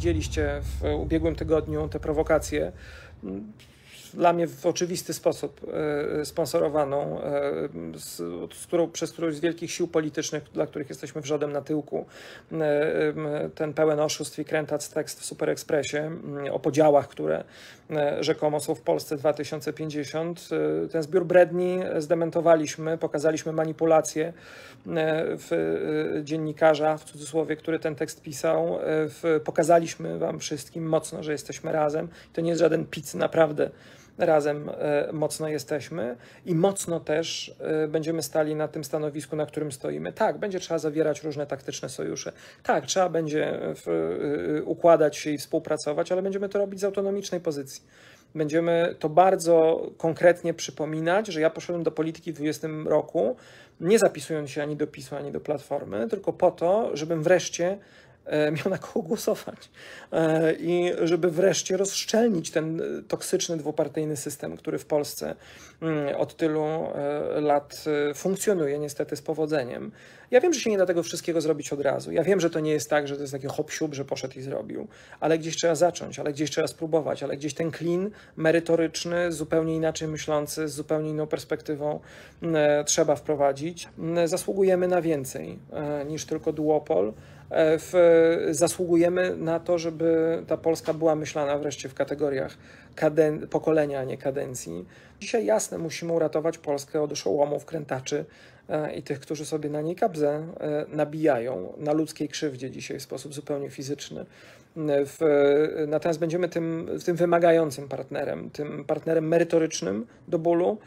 widzieliście w ubiegłym tygodniu te prowokacje dla mnie w oczywisty sposób e, e, sponsorowaną, e, z, z którą, przez którąś z wielkich sił politycznych, dla których jesteśmy wrzodem na tyłku, ten pełen oszustw i krętac tekst w Superekspresie o podziałach, które rzekomo są w Polsce 2050. Ten zbiór bredni zdementowaliśmy, pokazaliśmy manipulację w dziennikarza, w cudzysłowie, który ten tekst pisał. Pokazaliśmy Wam wszystkim mocno, że jesteśmy razem. To nie jest żaden pic, naprawdę razem e, mocno jesteśmy i mocno też e, będziemy stali na tym stanowisku, na którym stoimy. Tak, będzie trzeba zawierać różne taktyczne sojusze. Tak, trzeba będzie e, układać się i współpracować, ale będziemy to robić z autonomicznej pozycji będziemy to bardzo konkretnie przypominać, że ja poszedłem do polityki w 20 roku, nie zapisując się ani do PiSu, ani do Platformy, tylko po to, żebym wreszcie E, miał na kogo głosować e, i żeby wreszcie rozszczelnić ten toksyczny dwupartyjny system, który w Polsce mm, od tylu e, lat funkcjonuje niestety z powodzeniem. Ja wiem, że się nie da tego wszystkiego zrobić od razu. Ja wiem, że to nie jest tak, że to jest taki hop że poszedł i zrobił, ale gdzieś trzeba zacząć, ale gdzieś trzeba spróbować, ale gdzieś ten klin merytoryczny, zupełnie inaczej myślący, z zupełnie inną perspektywą trzeba wprowadzić. Zasługujemy na więcej niż tylko duopol E, w, zasługujemy na to, żeby ta Polska była myślana wreszcie w kategoriach kaden, pokolenia, a nie kadencji. Dzisiaj jasne, musimy uratować Polskę od oszołomów, krętaczy e, i tych, którzy sobie na niej kabzę e, nabijają na ludzkiej krzywdzie dzisiaj w sposób zupełnie fizyczny. W, natomiast będziemy tym, tym wymagającym partnerem, tym partnerem merytorycznym do bólu,